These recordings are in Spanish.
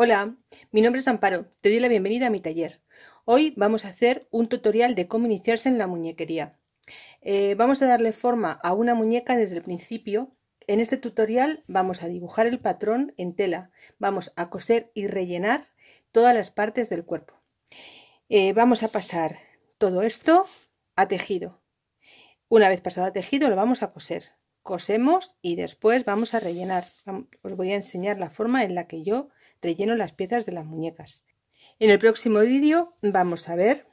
Hola, mi nombre es Amparo, te doy la bienvenida a mi taller. Hoy vamos a hacer un tutorial de cómo iniciarse en la muñequería. Eh, vamos a darle forma a una muñeca desde el principio en este tutorial vamos a dibujar el patrón en tela, vamos a coser y rellenar todas las partes del cuerpo. Eh, vamos a pasar todo esto a tejido. Una vez pasado a tejido lo vamos a coser. Cosemos y después vamos a rellenar. Os voy a enseñar la forma en la que yo relleno las piezas de las muñecas. En el próximo vídeo vamos a ver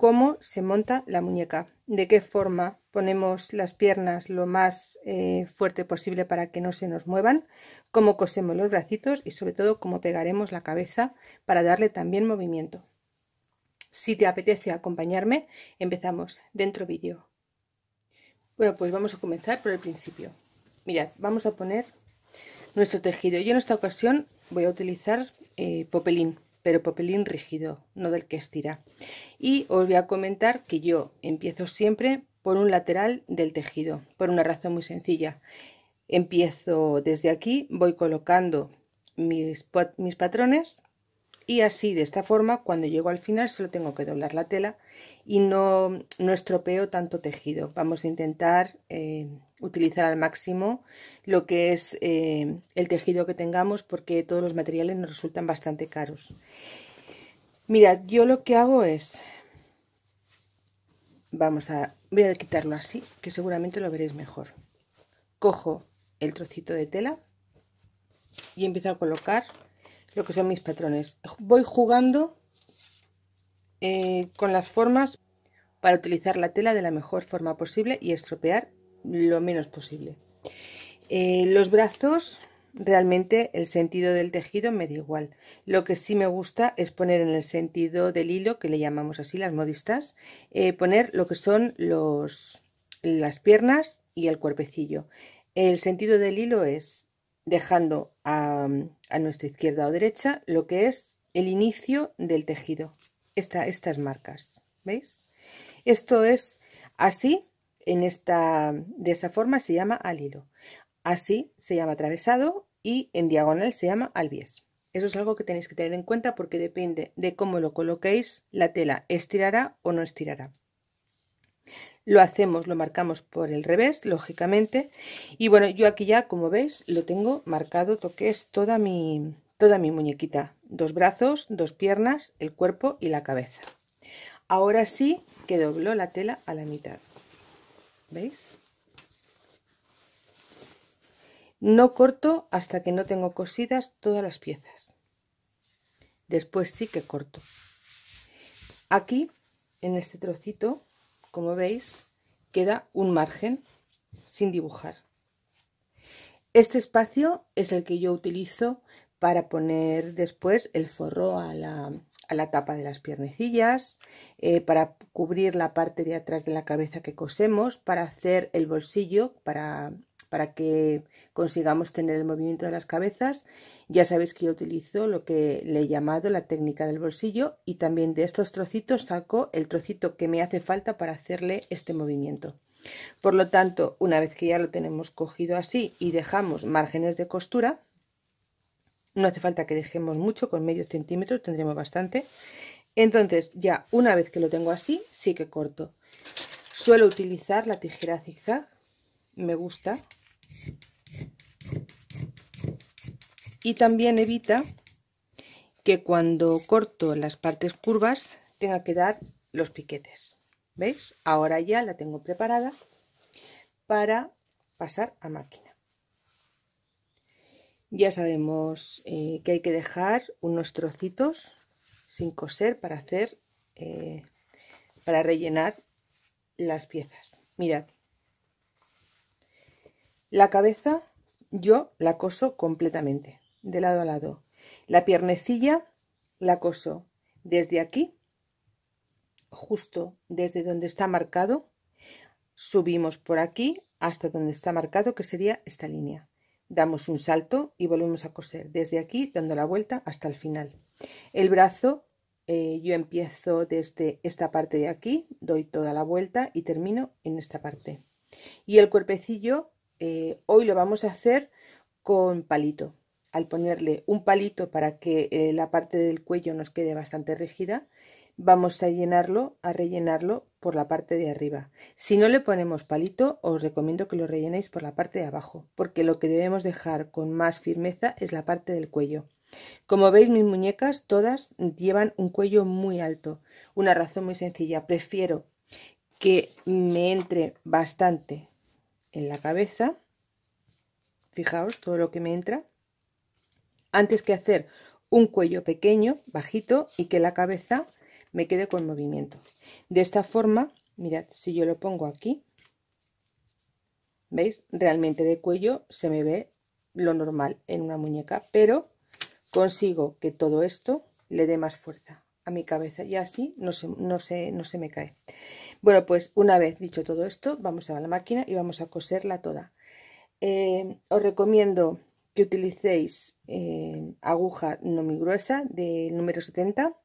cómo se monta la muñeca, de qué forma ponemos las piernas lo más eh, fuerte posible para que no se nos muevan, cómo cosemos los bracitos y sobre todo cómo pegaremos la cabeza para darle también movimiento. Si te apetece acompañarme, empezamos dentro vídeo. Bueno, pues vamos a comenzar por el principio. Mirad, vamos a poner nuestro tejido. Yo en esta ocasión voy a utilizar eh, popelín pero papelín rígido, no del que estira. Y os voy a comentar que yo empiezo siempre por un lateral del tejido, por una razón muy sencilla. Empiezo desde aquí, voy colocando mis, mis patrones y así de esta forma cuando llego al final solo tengo que doblar la tela y no, no estropeo tanto tejido vamos a intentar eh, utilizar al máximo lo que es eh, el tejido que tengamos porque todos los materiales nos resultan bastante caros mirad yo lo que hago es vamos a voy a quitarlo así que seguramente lo veréis mejor cojo el trocito de tela y empiezo a colocar lo que son mis patrones. Voy jugando eh, con las formas para utilizar la tela de la mejor forma posible y estropear lo menos posible. Eh, los brazos, realmente el sentido del tejido me da igual. Lo que sí me gusta es poner en el sentido del hilo, que le llamamos así las modistas, eh, poner lo que son los, las piernas y el cuerpecillo. El sentido del hilo es dejando a, nuestra izquierda o derecha lo que es el inicio del tejido, esta, estas marcas, ¿veis? Esto es así, en esta, de esta forma se llama al hilo, así se llama atravesado y en diagonal se llama al bies. Eso es algo que tenéis que tener en cuenta porque depende de cómo lo coloquéis, la tela estirará o no estirará lo hacemos, lo marcamos por el revés, lógicamente. Y bueno, yo aquí ya, como veis, lo tengo marcado, toques toda mi, toda mi muñequita. Dos brazos, dos piernas, el cuerpo y la cabeza. Ahora sí que dobló la tela a la mitad. ¿Veis? No corto hasta que no tengo cosidas todas las piezas. Después sí que corto. Aquí, en este trocito, como veis, queda un margen sin dibujar. Este espacio es el que yo utilizo para poner después el forro a la, tapa de las piernecillas, eh, para cubrir la parte de atrás de la cabeza que cosemos, para hacer el bolsillo, para para que consigamos tener el movimiento de las cabezas. Ya sabéis que yo utilizo lo que le he llamado la técnica del bolsillo y también de estos trocitos saco el trocito que me hace falta para hacerle este movimiento. Por lo tanto, una vez que ya lo tenemos cogido así y dejamos márgenes de costura, no hace falta que dejemos mucho, con medio centímetro tendremos bastante. Entonces, ya una vez que lo tengo así, sí que corto. Suelo utilizar la tijera zigzag, me gusta y también evita que cuando corto las partes curvas tenga que dar los piquetes. ¿Veis? Ahora ya la tengo preparada para pasar a máquina. Ya sabemos eh, que hay que dejar unos trocitos sin coser para hacer, eh, para rellenar las piezas. Mirad, la cabeza yo la coso completamente, de lado a lado. La piernecilla la coso desde aquí, justo desde donde está marcado. Subimos por aquí hasta donde está marcado, que sería esta línea. Damos un salto y volvemos a coser desde aquí, dando la vuelta hasta el final. El brazo eh, yo empiezo desde esta parte de aquí, doy toda la vuelta y termino en esta parte. Y el cuerpecillo eh, hoy lo vamos a hacer con palito. Al ponerle un palito para que eh, la parte del cuello nos quede bastante rígida, vamos a llenarlo, a rellenarlo por la parte de arriba. Si no le ponemos palito, os recomiendo que lo rellenéis por la parte de abajo, porque lo que debemos dejar con más firmeza es la parte del cuello. Como veis, mis muñecas todas llevan un cuello muy alto. Una razón muy sencilla, prefiero que me entre bastante en la cabeza. Fijaos todo lo que me entra. Antes que hacer un cuello pequeño, bajito y que la cabeza me quede con movimiento. De esta forma, mirad, si yo lo pongo aquí, ¿veis? Realmente de cuello se me ve lo normal en una muñeca, pero consigo que todo esto le dé más fuerza mi cabeza y así no se, no, se, no se me cae. Bueno, pues una vez dicho todo esto, vamos a la máquina y vamos a coserla toda. Eh, os recomiendo que utilicéis eh, aguja no muy gruesa de número 70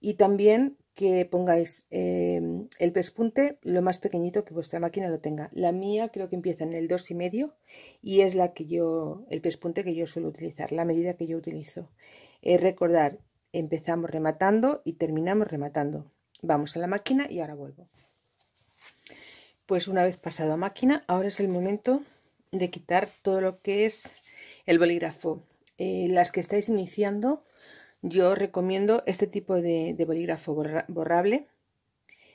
y también que pongáis eh, el pespunte lo más pequeñito que vuestra máquina lo tenga. La mía creo que empieza en el 2,5 y medio y es la que yo, el pespunte que yo suelo utilizar, la medida que yo utilizo. es recordar Empezamos rematando y terminamos rematando. Vamos a la máquina y ahora vuelvo. Pues una vez pasado a máquina, ahora es el momento de quitar todo lo que es el bolígrafo. Eh, las que estáis iniciando, yo recomiendo este tipo de, bolígrafo borrable.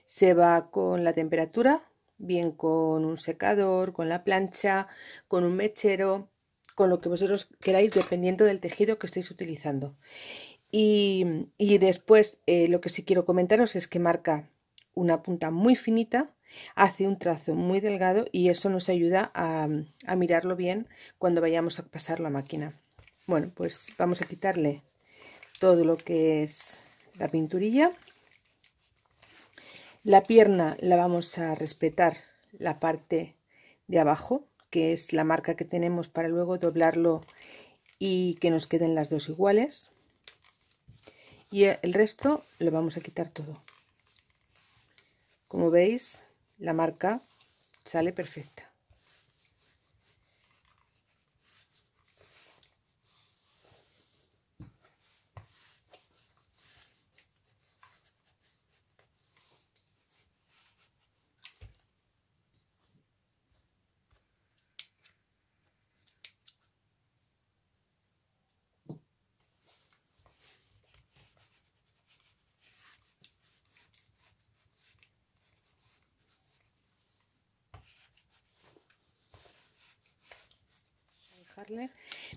Se va con la temperatura, bien con un secador, con la plancha, con un mechero, con lo que vosotros queráis dependiendo del tejido que estéis utilizando. Y, después eh, lo que sí quiero comentaros es que marca una punta muy finita, hace un trazo muy delgado y eso nos ayuda a, a mirarlo bien cuando vayamos a pasar la máquina. Bueno, pues vamos a quitarle todo lo que es la pinturilla. La pierna la vamos a respetar la parte de abajo, que es la marca que tenemos para luego doblarlo y que nos queden las dos iguales y el resto lo vamos a quitar todo como veis la marca sale perfecta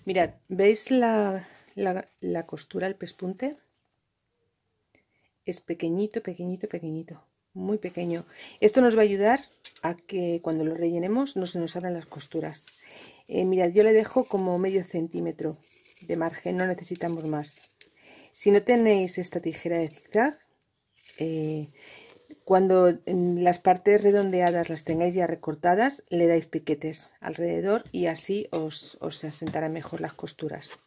Mirad, ¿veis la, costura, el pespunte? Es pequeñito, pequeñito, pequeñito, muy pequeño. Esto nos va a ayudar a que cuando lo rellenemos no se nos abran las costuras. Eh, mirad, yo le dejo como medio centímetro de margen, no necesitamos más. Si no tenéis esta tijera de zigzag, eh, cuando las partes redondeadas las tengáis ya recortadas, le dais piquetes alrededor y así os, os asentarán mejor las costuras.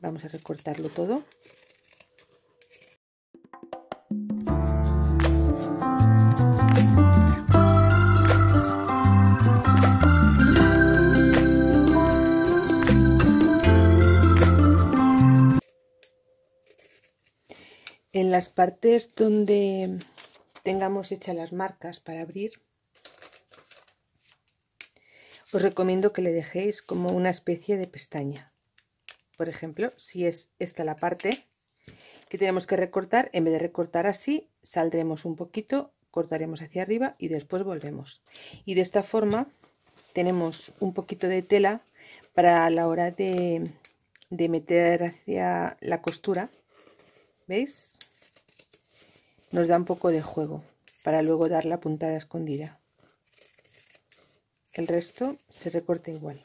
Vamos a recortarlo todo. en las partes donde tengamos hechas las marcas para abrir os recomiendo que le dejéis como una especie de pestaña por ejemplo si es esta la parte que tenemos que recortar en vez de recortar así saldremos un poquito cortaremos hacia arriba y después volvemos y de esta forma tenemos un poquito de tela para la hora de, meter hacia la costura veis nos da un poco de juego para luego dar la puntada escondida. El resto se recorta igual.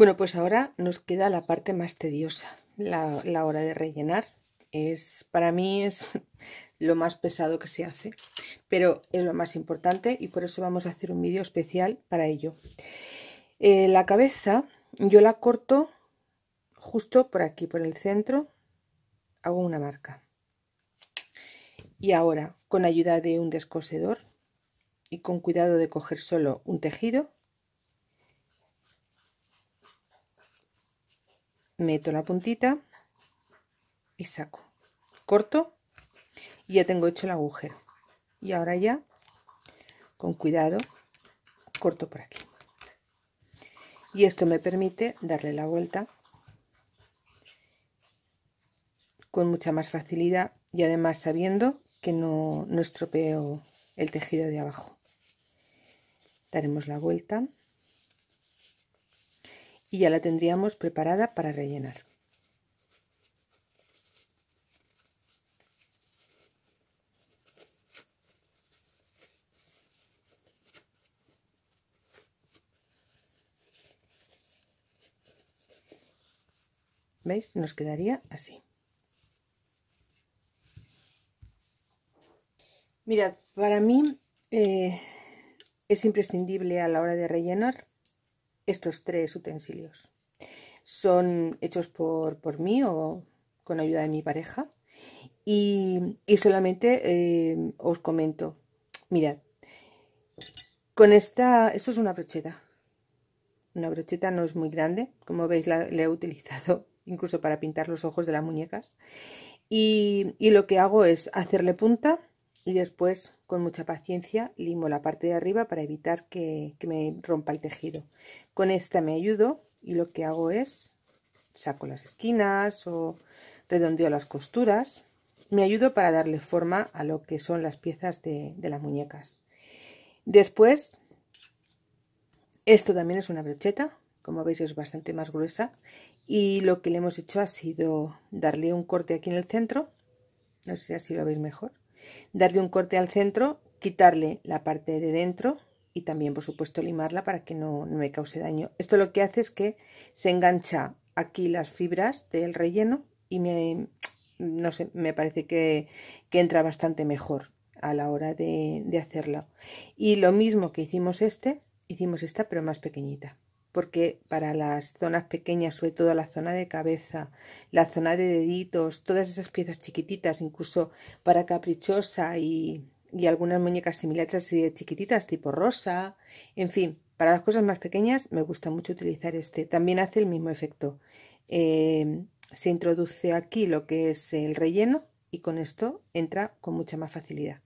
Bueno, pues ahora nos queda la parte más tediosa, la, hora de rellenar. Es, para mí es lo más pesado que se hace, pero es lo más importante y por eso vamos a hacer un vídeo especial para ello. Eh, la cabeza yo la corto justo por aquí, por el centro, hago una marca. Y ahora, con ayuda de un descosedor y con cuidado de coger solo un tejido, meto la puntita y saco corto y ya tengo hecho el agujero y ahora ya con cuidado corto por aquí y esto me permite darle la vuelta con mucha más facilidad y además sabiendo que no, no estropeo el tejido de abajo daremos la vuelta y ya la tendríamos preparada para rellenar. ¿Veis? Nos quedaría así. Mirad, para mí eh, es imprescindible a la hora de rellenar estos tres utensilios. Son hechos por, mí o con ayuda de mi pareja. Y, solamente eh, os comento, mirad, con esta, esto es una brocheta. Una brocheta no es muy grande, como veis la, he utilizado incluso para pintar los ojos de las muñecas. Y, y lo que hago es hacerle punta y después con mucha paciencia limo la parte de arriba para evitar que, me rompa el tejido. Con esta me ayudo y lo que hago es saco las esquinas o redondeo las costuras. Me ayudo para darle forma a lo que son las piezas de, de las muñecas. Después, esto también es una brocheta, como veis es bastante más gruesa y lo que le hemos hecho ha sido darle un corte aquí en el centro, no sé si así lo veis mejor, darle un corte al centro, quitarle la parte de dentro y también por supuesto limarla para que no, me cause daño. Esto lo que hace es que se engancha aquí las fibras del relleno y me, no me parece que, que entra bastante mejor a la hora de, de hacerlo Y lo mismo que hicimos este, hicimos esta pero más pequeñita porque para las zonas pequeñas, sobre todo la zona de cabeza, la zona de deditos, todas esas piezas chiquititas, incluso para caprichosa y, algunas muñecas similares así de chiquititas, tipo rosa, en fin, para las cosas más pequeñas me gusta mucho utilizar este. También hace el mismo efecto. Em, se introduce aquí lo que es el relleno y con esto entra con mucha más facilidad.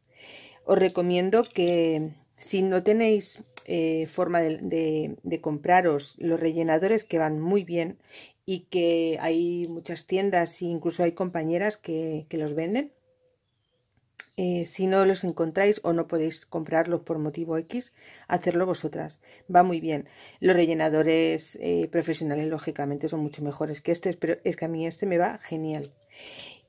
Os recomiendo que si no tenéis eh, forma de, compraros los rellenadores que van muy bien y que hay muchas tiendas e incluso hay compañeras que, los venden. Eh, si no los encontráis o no podéis comprarlos por motivo X, hacerlo vosotras. Va muy bien. Los rellenadores eh, profesionales, lógicamente, son mucho mejores que este, pero es que a mí este me va genial.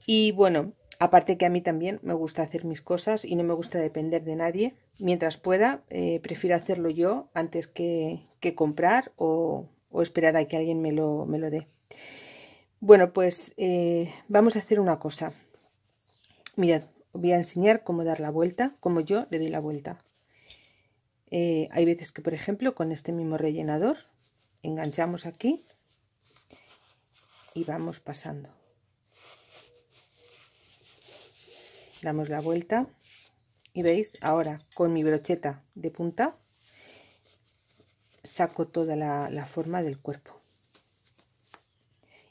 Y bueno, Aparte que a mí también me gusta hacer mis cosas y no me gusta depender de nadie. Mientras pueda, eh, prefiero hacerlo yo antes que, comprar o, esperar a que alguien me lo, me lo dé. Bueno, pues eh, vamos a hacer una cosa. Mirad, voy a enseñar cómo dar la vuelta, como yo le doy la vuelta. Eh, hay veces que, por ejemplo, con este mismo rellenador, enganchamos aquí y vamos pasando. damos la vuelta y veis ahora con mi brocheta de punta saco toda la, forma del cuerpo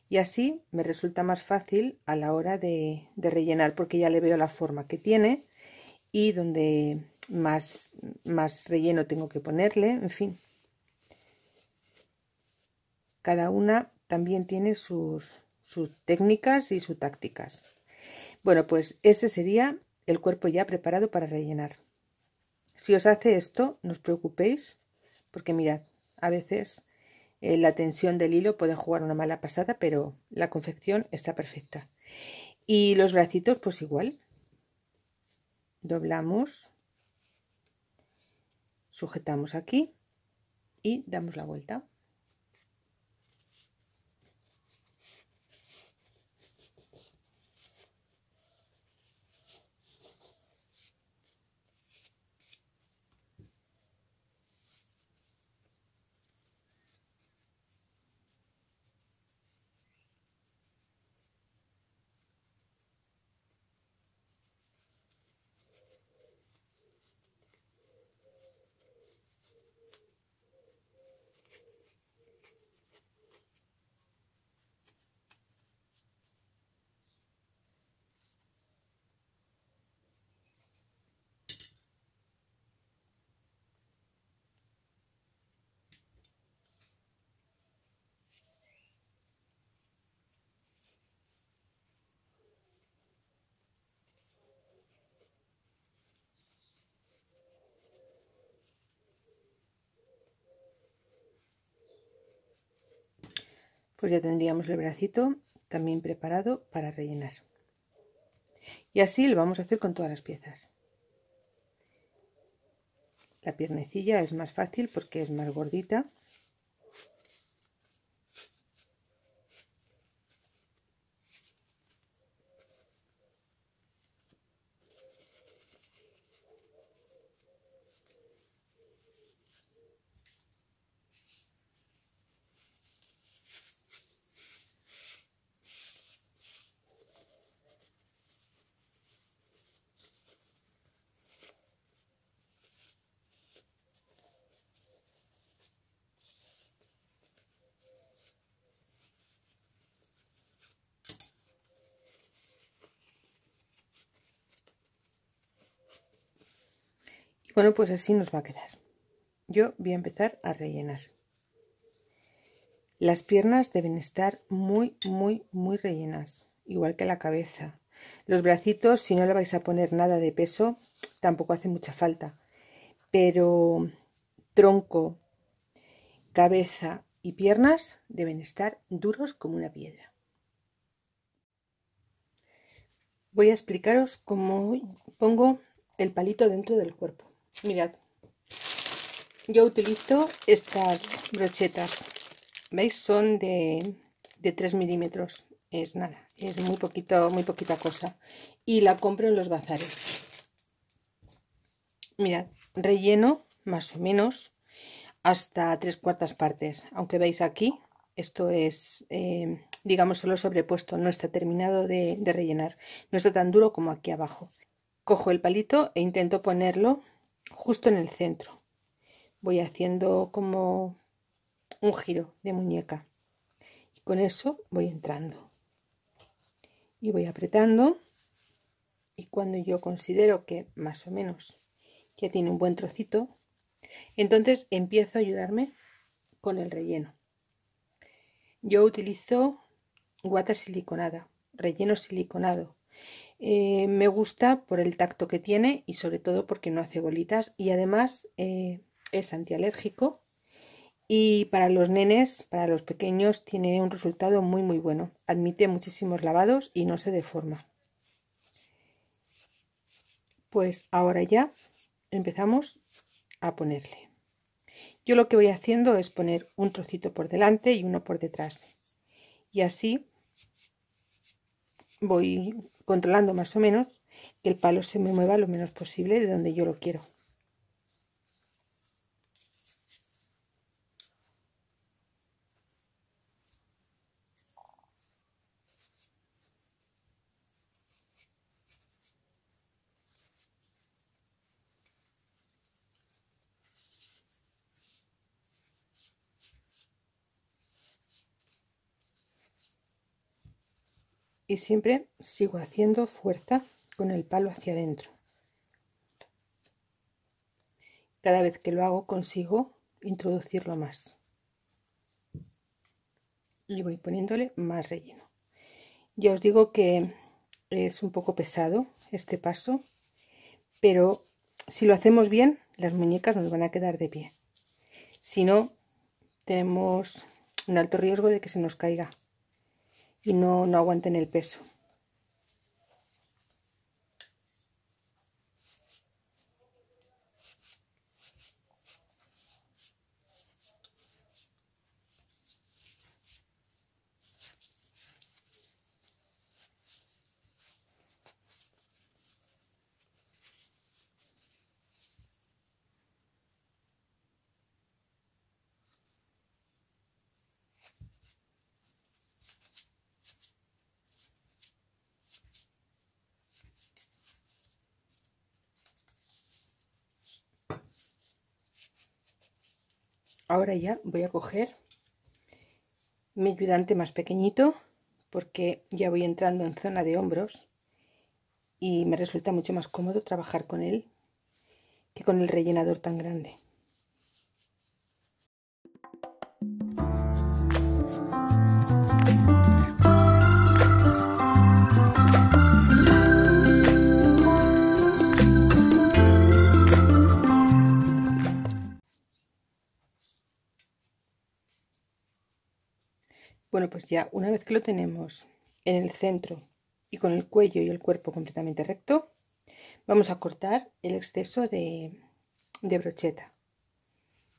y así me resulta más fácil a la hora de, rellenar porque ya le veo la forma que tiene y donde más, más relleno tengo que ponerle, en fin. Cada una también tiene sus, sus técnicas y sus tácticas. Bueno, pues ese sería el cuerpo ya preparado para rellenar. Si os hace esto, no os preocupéis, porque mirad, a veces eh, la tensión del hilo puede jugar una mala pasada, pero la confección está perfecta. Y los bracitos, pues igual. Doblamos, sujetamos aquí y damos la vuelta. pues ya tendríamos el bracito también preparado para rellenar y así lo vamos a hacer con todas las piezas la piernecilla es más fácil porque es más gordita Bueno, pues así nos va a quedar. Yo voy a empezar a rellenar. Las piernas deben estar muy, muy, muy rellenas, igual que la cabeza. Los bracitos, si no le vais a poner nada de peso, tampoco hace mucha falta. Pero tronco, cabeza y piernas deben estar duros como una piedra. Voy a explicaros cómo pongo el palito dentro del cuerpo. Mirad, yo utilizo estas brochetas. ¿Veis? Son de, 3 milímetros. Es nada, es muy, poquito, muy poquita cosa. Y la compro en los bazares. Mirad, relleno más o menos hasta tres cuartas partes. Aunque veis aquí, esto es, eh, digamos, solo sobrepuesto, no está terminado de, de rellenar. No está tan duro como aquí abajo. Cojo el palito e intento ponerlo justo en el centro. Voy haciendo como un giro de muñeca. Y con eso voy entrando. Y voy apretando. Y cuando yo considero que más o menos ya tiene un buen trocito, entonces empiezo a ayudarme con el relleno. Yo utilizo guata siliconada, relleno siliconado, eh, me gusta por el tacto que tiene y sobre todo porque no hace bolitas y además eh, es antialérgico y para los nenes, para los pequeños, tiene un resultado muy muy bueno. Admite muchísimos lavados y no se deforma. Pues ahora ya empezamos a ponerle. Yo lo que voy haciendo es poner un trocito por delante y uno por detrás. Y así voy controlando más o menos que el palo se me mueva lo menos posible de donde yo lo quiero. y siempre sigo haciendo fuerza con el palo hacia adentro. Cada vez que lo hago consigo introducirlo más. Y voy poniéndole más relleno. Ya os digo que es un poco pesado este paso, pero si lo hacemos bien, las muñecas nos van a quedar de pie. Si no, tenemos un alto riesgo de que se nos caiga y no, no aguanten el peso. ahora ya voy a coger mi ayudante más pequeñito porque ya voy entrando en zona de hombros y me resulta mucho más cómodo trabajar con él que con el rellenador tan grande Bueno, pues ya una vez que lo tenemos en el centro y con el cuello y el cuerpo completamente recto, vamos a cortar el exceso de, brocheta.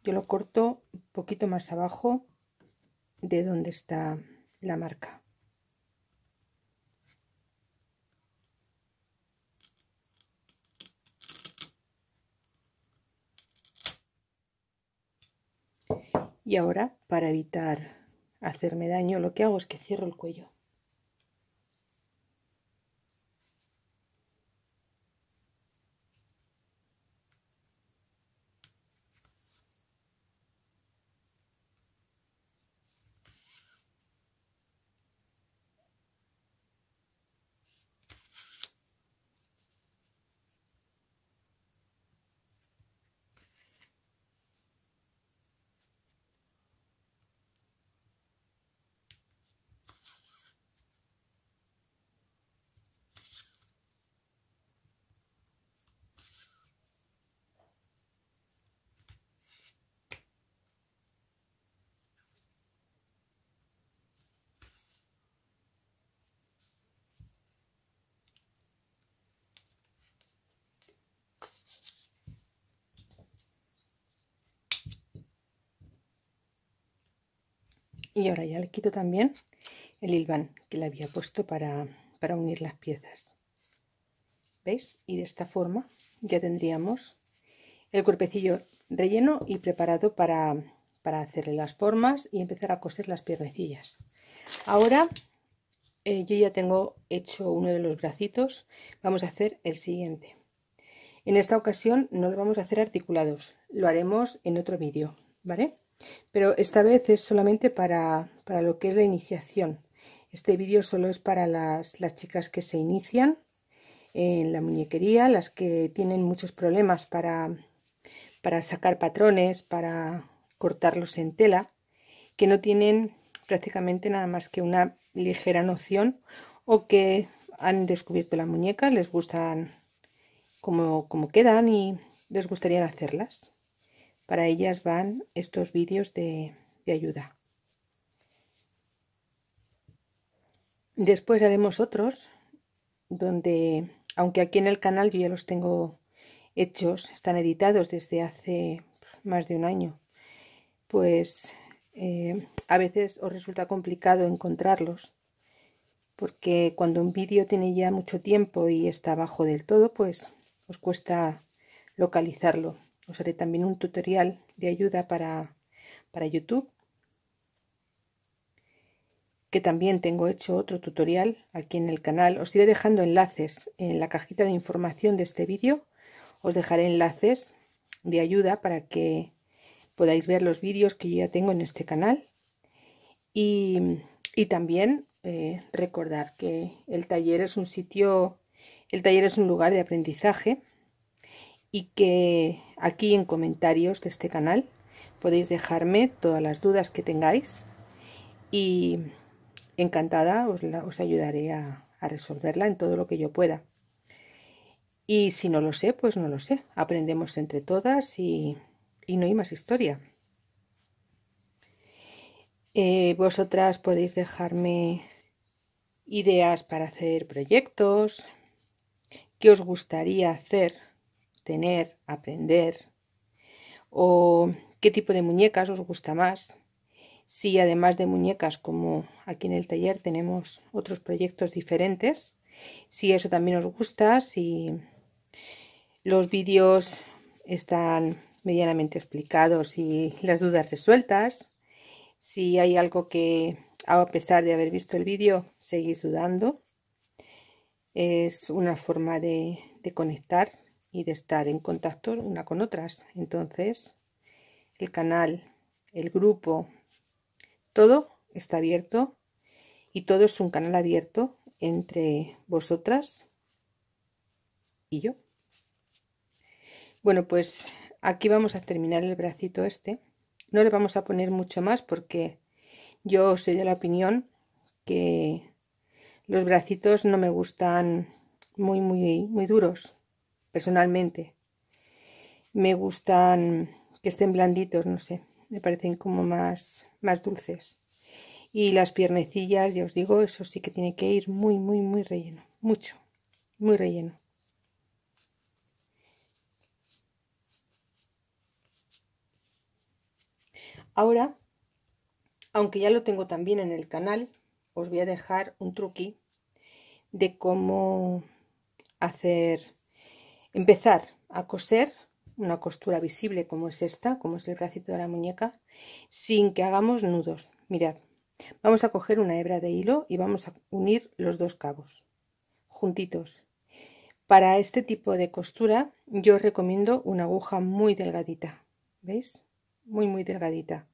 Yo lo corto un poquito más abajo de donde está la marca. Y ahora, para evitar hacerme daño, lo que hago es que cierro el cuello. y ahora ya le quito también el hilván que le había puesto para, unir las piezas veis y de esta forma ya tendríamos el cuerpecillo relleno y preparado para, para hacerle las formas y empezar a coser las piernecillas ahora eh, yo ya tengo hecho uno de los bracitos vamos a hacer el siguiente en esta ocasión no lo vamos a hacer articulados lo haremos en otro vídeo vale pero esta vez es solamente para, lo que es la iniciación. Este vídeo solo es para las, chicas que se inician en la muñequería, las que tienen muchos problemas para, para sacar patrones, para cortarlos en tela, que no tienen prácticamente nada más que una ligera noción o que han descubierto la muñeca, les gustan como, como quedan y les gustaría hacerlas. Para ellas van estos vídeos de, ayuda. Después haremos otros donde, aunque aquí en el canal yo ya los tengo hechos, están editados desde hace más de un año, pues eh, a veces os resulta complicado encontrarlos, porque cuando un vídeo tiene ya mucho tiempo y está abajo del todo, pues os cuesta localizarlo os haré también un tutorial de ayuda para, YouTube que también tengo hecho otro tutorial aquí en el canal. Os iré dejando enlaces en la cajita de información de este vídeo. Os dejaré enlaces de ayuda para que podáis ver los vídeos que yo ya tengo en este canal. Y, también eh, recordar que el taller es un sitio, el taller es un lugar de aprendizaje y que aquí en comentarios de este canal podéis dejarme todas las dudas que tengáis y encantada os, ayudaré a, resolverla en todo lo que yo pueda. Y si no lo sé, pues no lo sé. Aprendemos entre todas y, no hay más historia. Eh, vosotras podéis dejarme ideas para hacer proyectos, qué os gustaría hacer tener, aprender, o qué tipo de muñecas os gusta más. Si además de muñecas, como aquí en el taller tenemos otros proyectos diferentes, si eso también os gusta, si los vídeos están medianamente explicados y las dudas resueltas, si hay algo que a pesar de haber visto el vídeo seguís dudando, es una forma de, de conectar y de estar en contacto una con otras. Entonces, el canal, el grupo, todo está abierto y todo es un canal abierto entre vosotras y yo. Bueno, pues aquí vamos a terminar el bracito este. No le vamos a poner mucho más porque yo soy de la opinión que los bracitos no me gustan muy, muy, muy duros personalmente. Me gustan que estén blanditos, no sé, me parecen como más, más dulces. Y las piernecillas, ya os digo, eso sí que tiene que ir muy, muy, muy relleno, mucho, muy relleno. Ahora, aunque ya lo tengo también en el canal, os voy a dejar un truqui de cómo hacer empezar a coser una costura visible como es esta, como es el bracito de la muñeca, sin que hagamos nudos. Mirad, vamos a coger una hebra de hilo y vamos a unir los dos cabos juntitos. Para este tipo de costura yo recomiendo una aguja muy delgadita, ¿veis? Muy muy delgadita,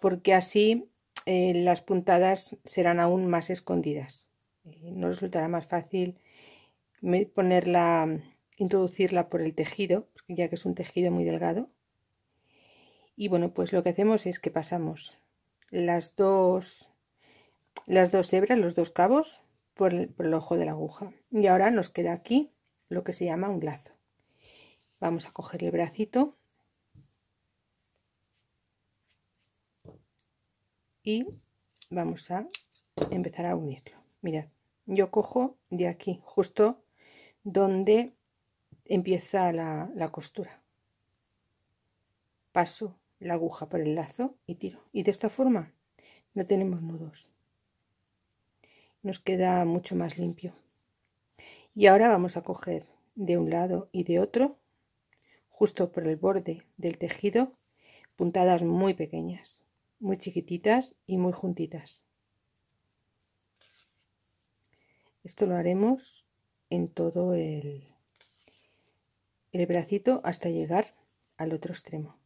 porque así eh, las puntadas serán aún más escondidas. Eh, no resultará más fácil ponerla introducirla por el tejido, ya que es un tejido muy delgado. Y bueno, pues lo que hacemos es que pasamos las dos, las dos hebras, los dos cabos, por el, por el ojo de la aguja. Y ahora nos queda aquí lo que se llama un lazo. Vamos a coger el bracito y vamos a empezar a unirlo. Mirad, yo cojo de aquí, justo donde empieza la, costura. Paso la aguja por el lazo y tiro. Y de esta forma no tenemos nudos. Nos queda mucho más limpio. Y ahora vamos a coger de un lado y de otro, justo por el borde del tejido, puntadas muy pequeñas, muy chiquititas y muy juntitas. Esto lo haremos en todo el, el bracito hasta llegar al otro extremo.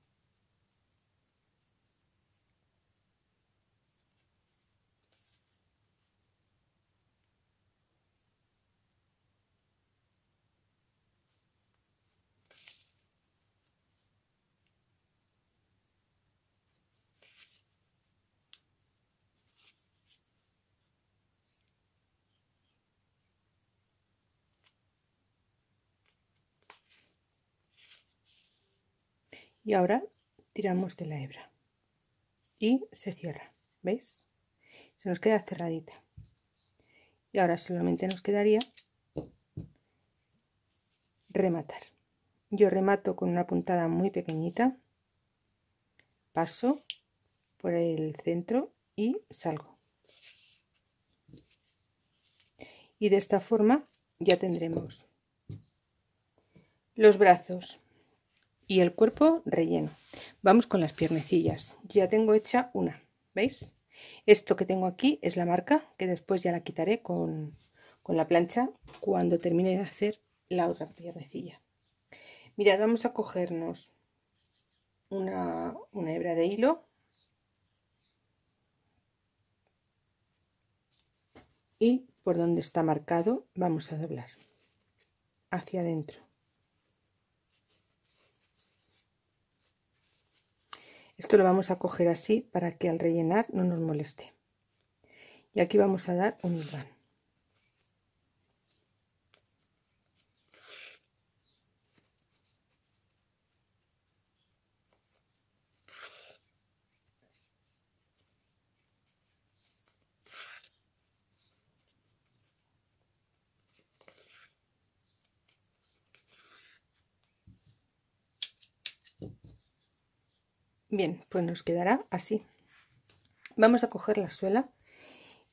y ahora tiramos de la hebra y se cierra veis se nos queda cerradita y ahora solamente nos quedaría rematar yo remato con una puntada muy pequeñita paso por el centro y salgo y de esta forma ya tendremos los brazos y el cuerpo relleno. Vamos con las piernecillas. ya tengo hecha una, ¿veis? Esto que tengo aquí es la marca, que después ya la quitaré con, la plancha cuando termine de hacer la otra piernecilla. Mirad, vamos a cogernos una hebra de hilo. Y por donde está marcado vamos a doblar hacia adentro. Esto lo vamos a coger así para que al rellenar no nos moleste. Y aquí vamos a dar un hilván. Bien, pues nos quedará así. Vamos a coger la suela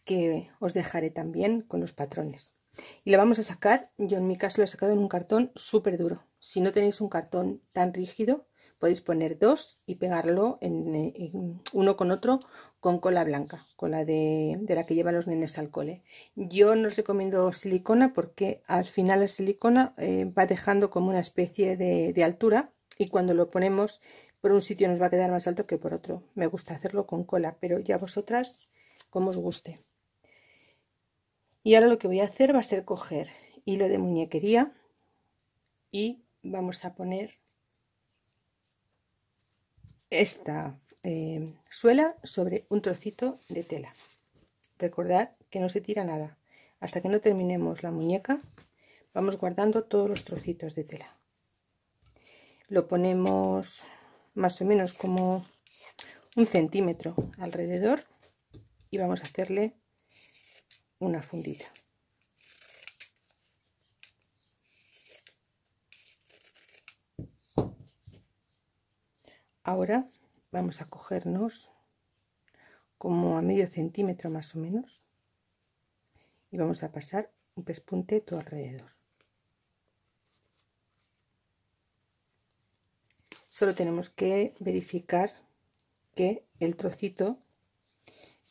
que os dejaré también con los patrones. Y la vamos a sacar, yo en mi caso la he sacado en un cartón súper duro. Si no tenéis un cartón tan rígido, podéis poner dos y pegarlo en, eh, uno con otro con cola blanca, cola de, de la que llevan los nenes al cole. Yo no os recomiendo silicona porque al final la silicona eh, va dejando como una especie de, de altura y cuando lo ponemos por un sitio nos va a quedar más alto que por otro. Me gusta hacerlo con cola, pero ya vosotras como os guste. Y ahora lo que voy a hacer va a ser coger hilo de muñequería y vamos a poner esta eh, suela sobre un trocito de tela. Recordad que no se tira nada. Hasta que no terminemos la muñeca vamos guardando todos los trocitos de tela. Lo ponemos más o menos como un centímetro alrededor y vamos a hacerle una fundita ahora vamos a cogernos como a medio centímetro más o menos y vamos a pasar un pespunte todo alrededor solo tenemos que verificar que el trocito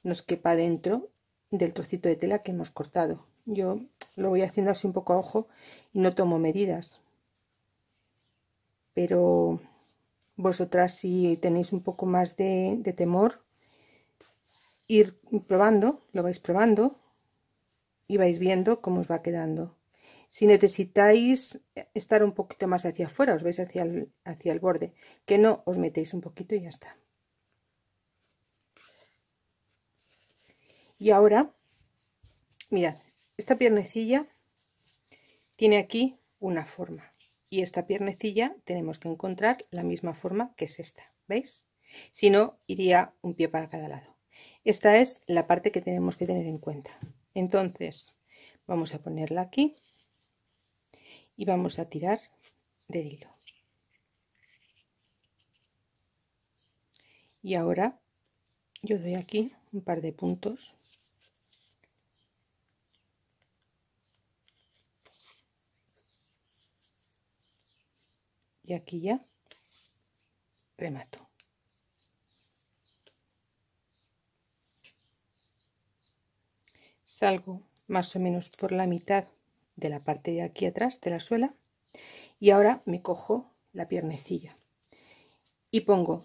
nos quepa dentro del trocito de tela que hemos cortado. Yo lo voy haciendo así un poco a ojo y no tomo medidas. Pero vosotras si tenéis un poco más de, temor, ir probando, lo vais probando y vais viendo cómo os va quedando. Si necesitáis eh, estar un poquito más hacia afuera, os veis hacia el, hacia el borde. Que no, os metéis un poquito y ya está. Y ahora, mirad, esta piernecilla tiene aquí una forma. Y esta piernecilla tenemos que encontrar la misma forma que es esta, ¿veis? Si no, iría un pie para cada lado. Esta es la parte que tenemos que tener en cuenta. Entonces, vamos a ponerla aquí y vamos a tirar de hilo y ahora yo doy aquí un par de puntos y aquí ya remato salgo más o menos por la mitad de la parte de aquí atrás de la suela y ahora me cojo la piernecilla y pongo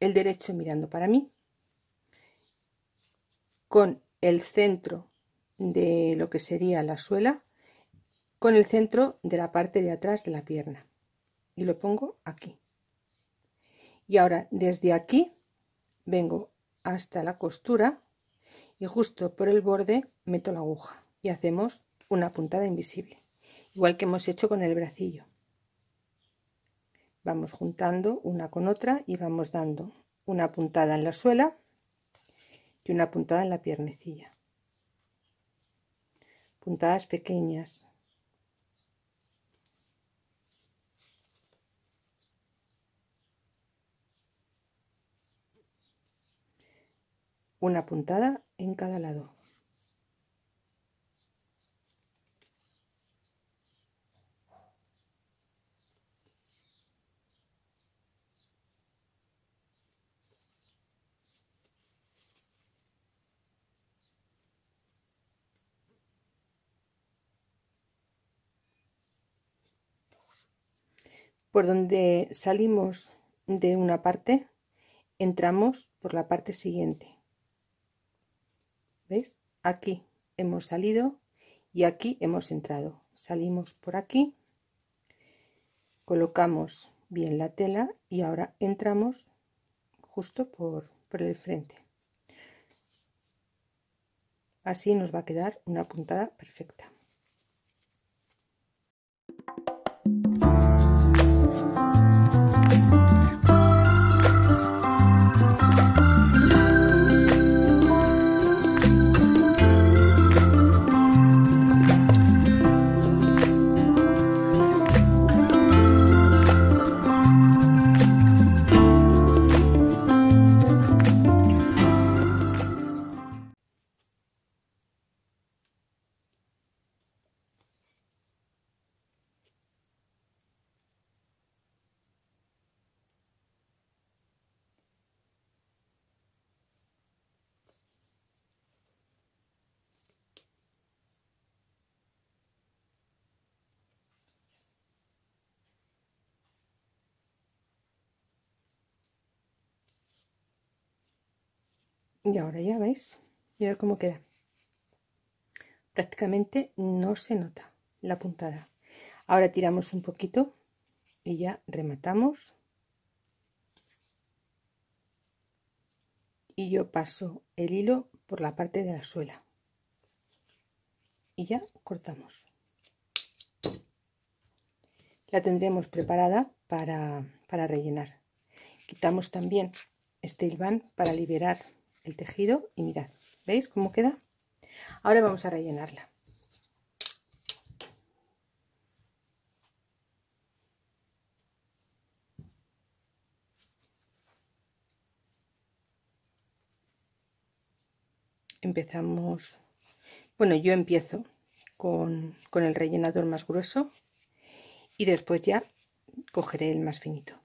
el derecho mirando para mí con el centro de lo que sería la suela con el centro de la parte de atrás de la pierna y lo pongo aquí y ahora desde aquí vengo hasta la costura y justo por el borde meto la aguja y hacemos una puntada invisible, igual que hemos hecho con el bracillo. Vamos juntando una con otra y vamos dando una puntada en la suela y una puntada en la piernecilla. Puntadas pequeñas. Una puntada en cada lado. por donde salimos de una parte, entramos por la parte siguiente. ¿Veis? Aquí hemos salido y aquí hemos entrado. Salimos por aquí, colocamos bien la tela y ahora entramos justo por, por el frente. Así nos va a quedar una puntada perfecta. y ahora ya veis mirad cómo queda prácticamente no se nota la puntada ahora tiramos un poquito y ya rematamos y yo paso el hilo por la parte de la suela y ya cortamos la tendremos preparada para, para rellenar quitamos también este hilván para liberar el tejido y mirad, ¿veis cómo queda? Ahora vamos a rellenarla. Empezamos, bueno, yo empiezo con, con el rellenador más grueso y después ya cogeré el más finito.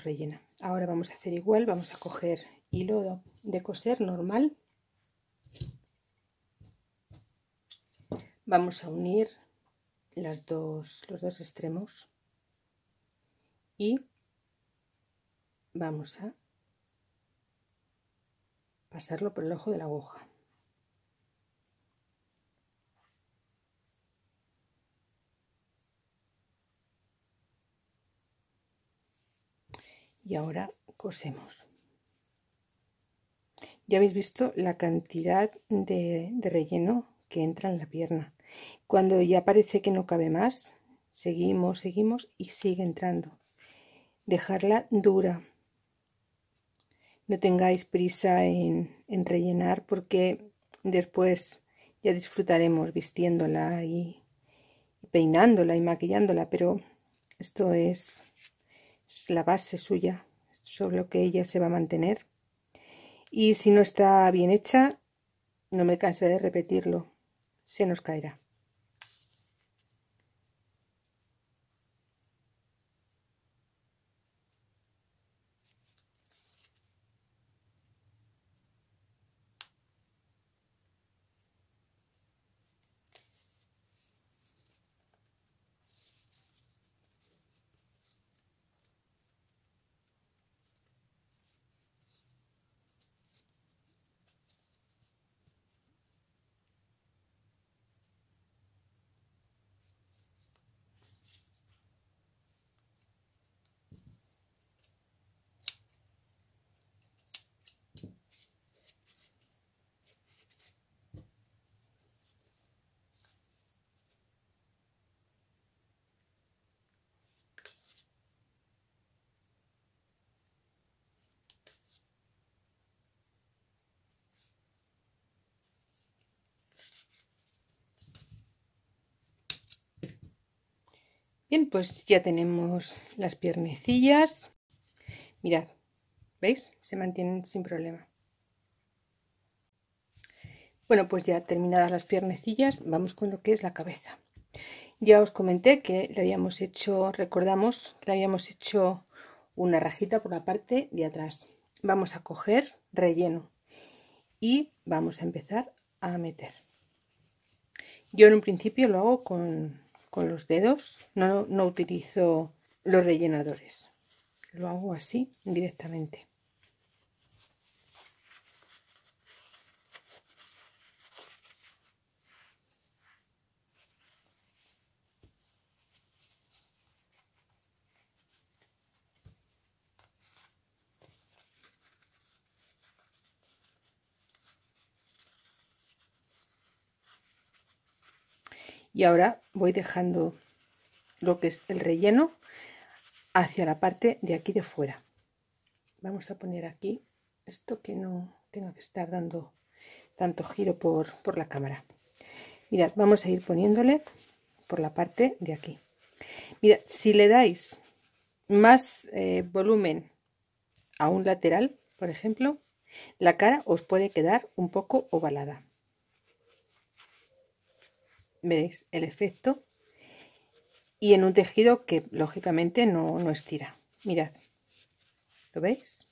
rellena ahora vamos a hacer igual vamos a coger hilo de coser normal vamos a unir las dos, los dos extremos y vamos a pasarlo por el ojo de la aguja y ahora cosemos ya habéis visto la cantidad de, relleno que entra en la pierna cuando ya parece que no cabe más seguimos seguimos y sigue entrando dejarla dura no tengáis prisa en, rellenar porque después ya disfrutaremos vistiéndola y peinándola y maquillándola pero esto es es la base suya, sobre lo que ella se va a mantener. Y si no está bien hecha, no me canse de repetirlo, se nos caerá. Bien, pues ya tenemos las piernecillas. Mirad, ¿veis? Se mantienen sin problema. Bueno, pues ya terminadas las piernecillas, vamos con lo que es la cabeza. Ya os comenté que le habíamos hecho, recordamos, que le habíamos hecho una rajita por la parte de atrás. Vamos a coger relleno y vamos a empezar a meter. Yo en un principio lo hago con con los dedos, no, no utilizo los rellenadores. Lo hago así directamente. y ahora voy dejando lo que es el relleno hacia la parte de aquí de fuera vamos a poner aquí esto que no tenga que estar dando tanto giro por, la cámara mirad vamos a ir poniéndole por la parte de aquí mirad si le dais más eh, volumen a un lateral por ejemplo la cara os puede quedar un poco ovalada veis el efecto y en un tejido que lógicamente no, estira mirad ¿lo veis?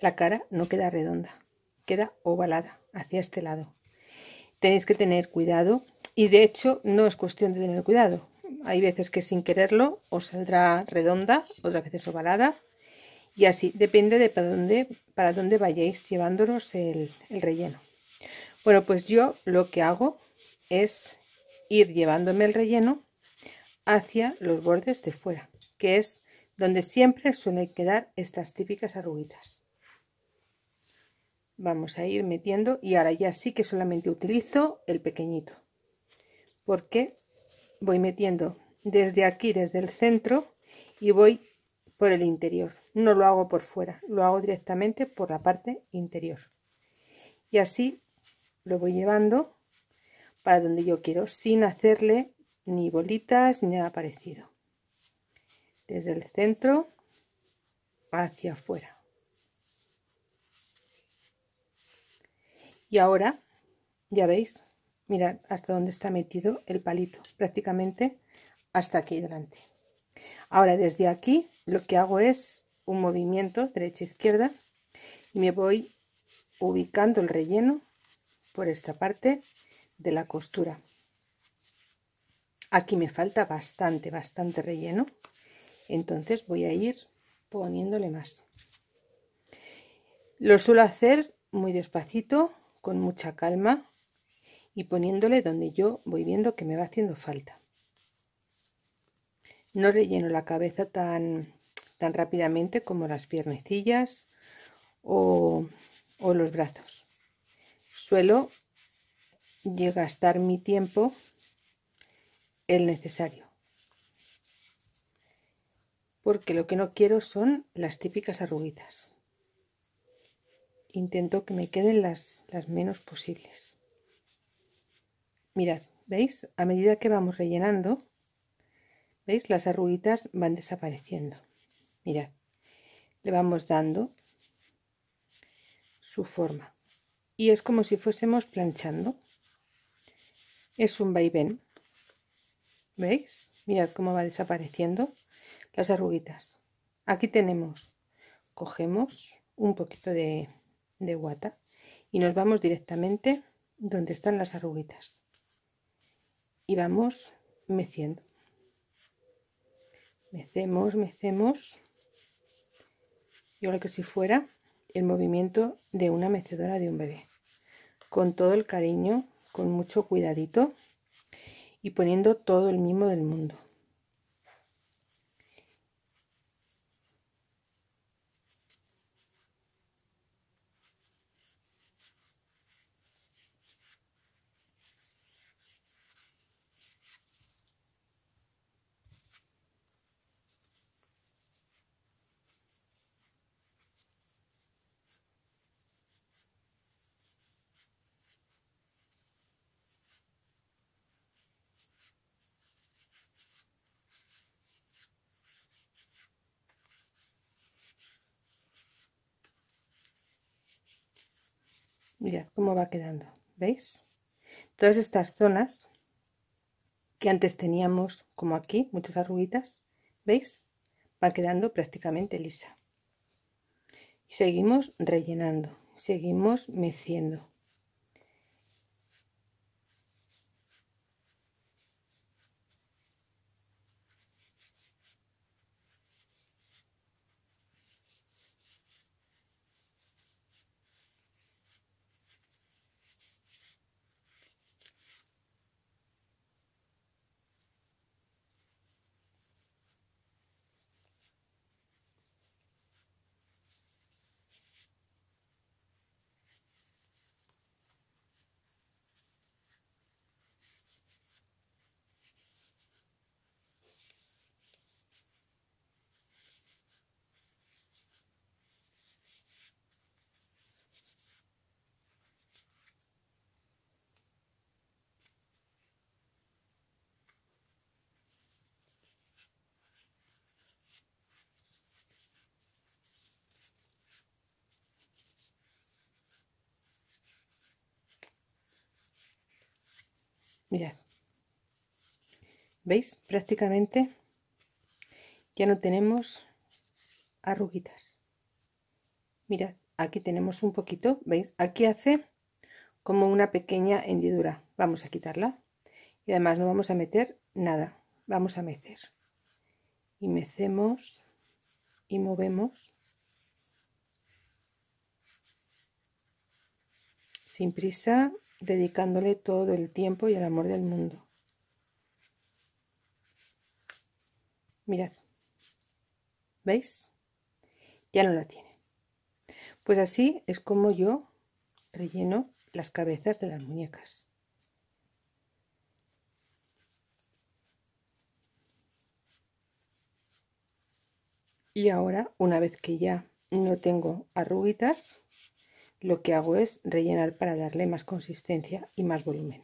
la cara no queda redonda queda ovalada hacia este lado tenéis que tener cuidado y de hecho no es cuestión de tener cuidado hay veces que sin quererlo os saldrá redonda otras veces ovalada y así depende de para dónde, para dónde vayáis llevándonos el relleno bueno pues yo lo que hago es ir llevándome el relleno hacia los bordes de fuera, que es donde siempre suelen quedar estas típicas arruguitas. Vamos a ir metiendo y ahora ya sí que solamente utilizo el pequeñito, porque voy metiendo desde aquí, desde el centro y voy por el interior. No lo hago por fuera, lo hago directamente por la parte interior. Y así lo voy llevando para donde yo quiero, sin hacerle ni bolitas ni nada parecido. Desde el centro hacia afuera. Y ahora, ya veis, mirad hasta dónde está metido el palito, prácticamente hasta aquí delante. Ahora desde aquí lo que hago es un movimiento derecha-izquierda e y me voy ubicando el relleno por esta parte de la costura aquí me falta bastante bastante relleno entonces voy a ir poniéndole más lo suelo hacer muy despacito con mucha calma y poniéndole donde yo voy viendo que me va haciendo falta no relleno la cabeza tan tan rápidamente como las piernecillas o, o los brazos suelo a gastar mi tiempo el necesario. Porque lo que no quiero son las típicas arruguitas. Intento que me queden las, las menos posibles. Mirad, ¿veis? A medida que vamos rellenando, ¿veis? Las arruguitas van desapareciendo. Mirad, le vamos dando su forma. Y es como si fuésemos planchando es un vaivén. ¿Veis? Mirad cómo va desapareciendo las arruguitas. Aquí tenemos, cogemos un poquito de, guata y nos vamos directamente donde están las arruguitas. Y vamos meciendo. Mecemos, mecemos. yo creo que si fuera el movimiento de una mecedora de un bebé. Con todo el cariño con mucho cuidadito y poniendo todo el mismo del mundo. cómo va quedando, ¿veis? Todas estas zonas que antes teníamos, como aquí, muchas arruguitas, ¿veis? Va quedando prácticamente lisa. Y seguimos rellenando, seguimos meciendo. mirad veis prácticamente ya no tenemos arruguitas mirad aquí tenemos un poquito veis aquí hace como una pequeña hendidura vamos a quitarla y además no vamos a meter nada vamos a mecer y mecemos y movemos sin prisa dedicándole todo el tiempo y el amor del mundo. Mirad, ¿veis? Ya no la tiene. Pues así es como yo relleno las cabezas de las muñecas. Y ahora, una vez que ya no tengo arruguitas, lo que hago es rellenar para darle más consistencia y más volumen.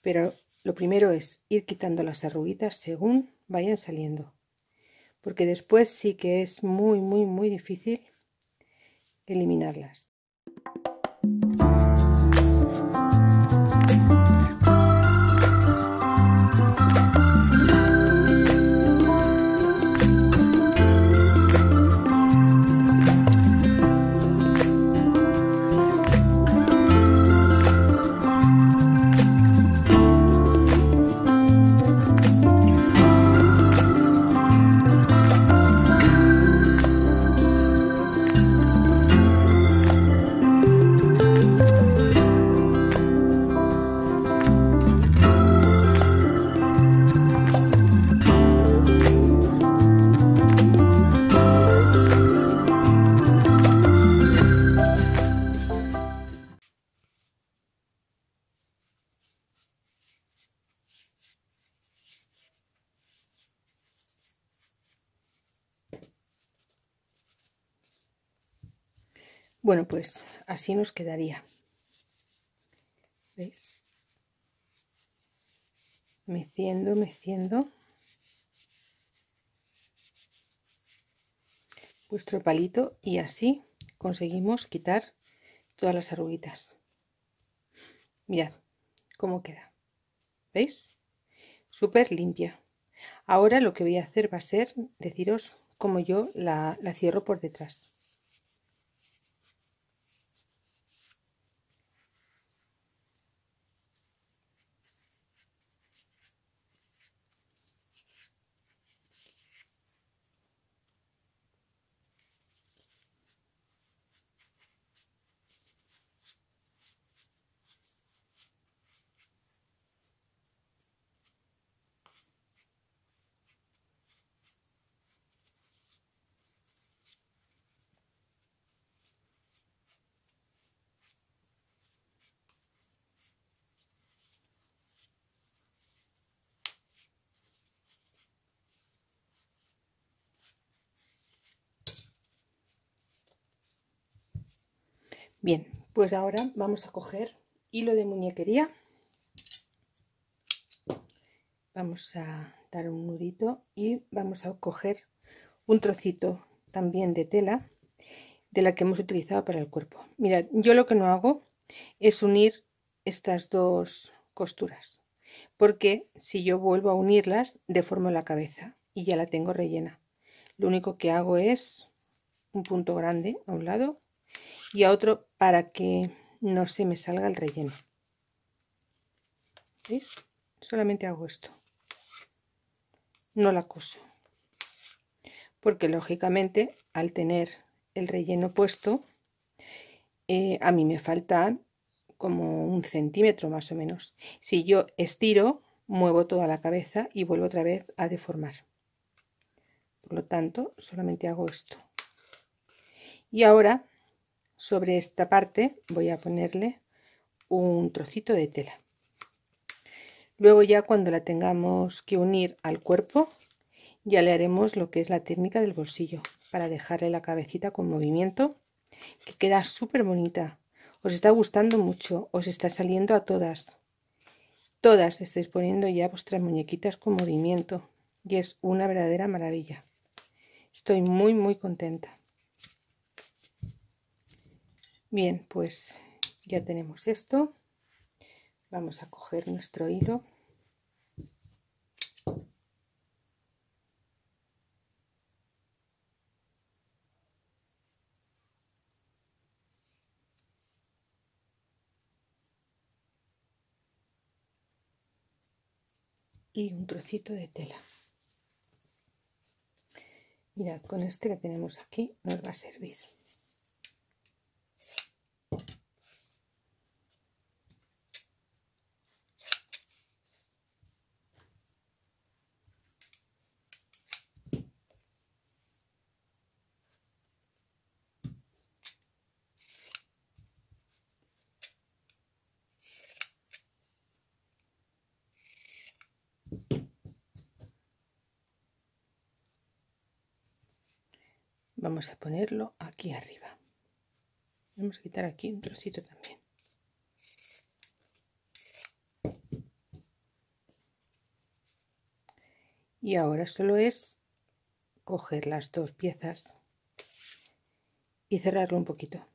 Pero lo primero es ir quitando las arruguitas según vayan saliendo. Porque después sí que es muy, muy, muy difícil eliminarlas. Bueno, pues así nos quedaría. ¿Veis? Meciendo, meciendo. vuestro palito y así conseguimos quitar todas las arruguitas. Mirad cómo queda. ¿Veis? Súper limpia. Ahora lo que voy a hacer va a ser deciros cómo yo la, la cierro por detrás. Bien, pues ahora vamos a coger hilo de muñequería. Vamos a dar un nudito y vamos a coger un trocito también de tela de la que hemos utilizado para el cuerpo. Mirad, yo lo que no hago es unir estas dos costuras, porque si yo vuelvo a unirlas, deformo la cabeza y ya la tengo rellena. Lo único que hago es un punto grande a un lado y a otro para que no se me salga el relleno. Solamente hago esto. No la coso. Porque lógicamente al tener el relleno puesto, eh, a mí me faltan como un centímetro más o menos. Si yo estiro, muevo toda la cabeza y vuelvo otra vez a deformar. Por lo tanto, solamente hago esto. Y ahora sobre esta parte voy a ponerle un trocito de tela luego ya cuando la tengamos que unir al cuerpo ya le haremos lo que es la técnica del bolsillo para dejarle la cabecita con movimiento que queda súper bonita os está gustando mucho os está saliendo a todas todas estáis poniendo ya vuestras muñequitas con movimiento y es una verdadera maravilla estoy muy muy contenta bien pues ya tenemos esto vamos a coger nuestro hilo y un trocito de tela mirad con este que tenemos aquí nos va a servir vamos a ponerlo aquí arriba. Vamos a quitar aquí un trocito también. Y ahora solo es coger las dos piezas y cerrarlo un poquito.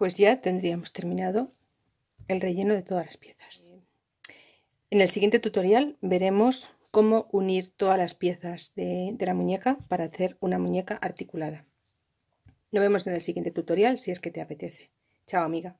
pues ya tendríamos terminado el relleno de todas las piezas. En el siguiente tutorial veremos cómo unir todas las piezas de, la muñeca para hacer una muñeca articulada. Nos vemos en el siguiente tutorial si es que te apetece. Chao amiga.